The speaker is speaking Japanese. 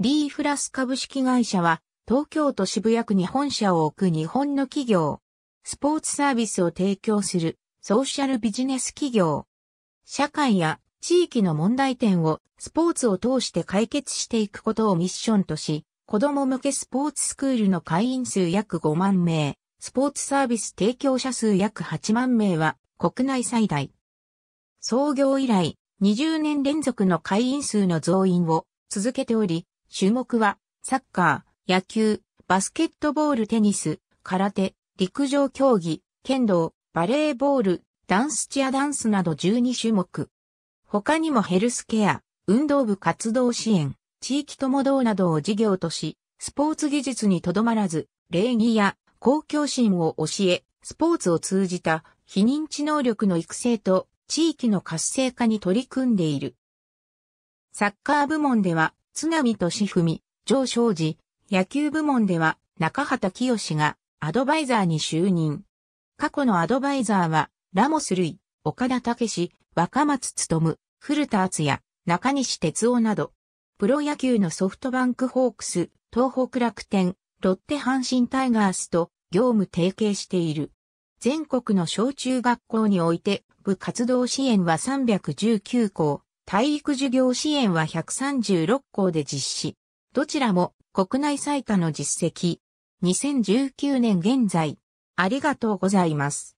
リーフラス株式会社は、東京都渋谷区に本社を置く日本の企業。スポーツサービスを提供するソーシャルビジネス企業。社会や地域の問題点をスポーツを通して解決していくことをミッションとし、子供向けスポーツスクールの会員数約5万名、スポーツサービス提供者数約8万名は国内最大。創業以来20年連続の会員数の増員を続けており、種目は、サッカー、野球、バスケットボール、テニス、空手、陸上競技、剣道、バレーボール、ダンスチアダンスなど12種目。他にもヘルスケア、運動部活動支援、地域友道などを事業とし、スポーツ技術にとどまらず、礼儀や公共心を教え、スポーツを通じた非認知能力の育成と地域の活性化に取り組んでいる。サッカー部門では、津波敏文、上昇寺、野球部門では中畑清がアドバイザーに就任。過去のアドバイザーは、ラモス類、岡田武史、若松務、古田敦也、中西哲夫など、プロ野球のソフトバンクホークス、東北楽天、ロッテ阪神タイガースと業務提携している。全国の小中学校において部活動支援は319校、体育授業支援は136校で実施。どちらも国内最多の実績。2019年現在、ありがとうございます。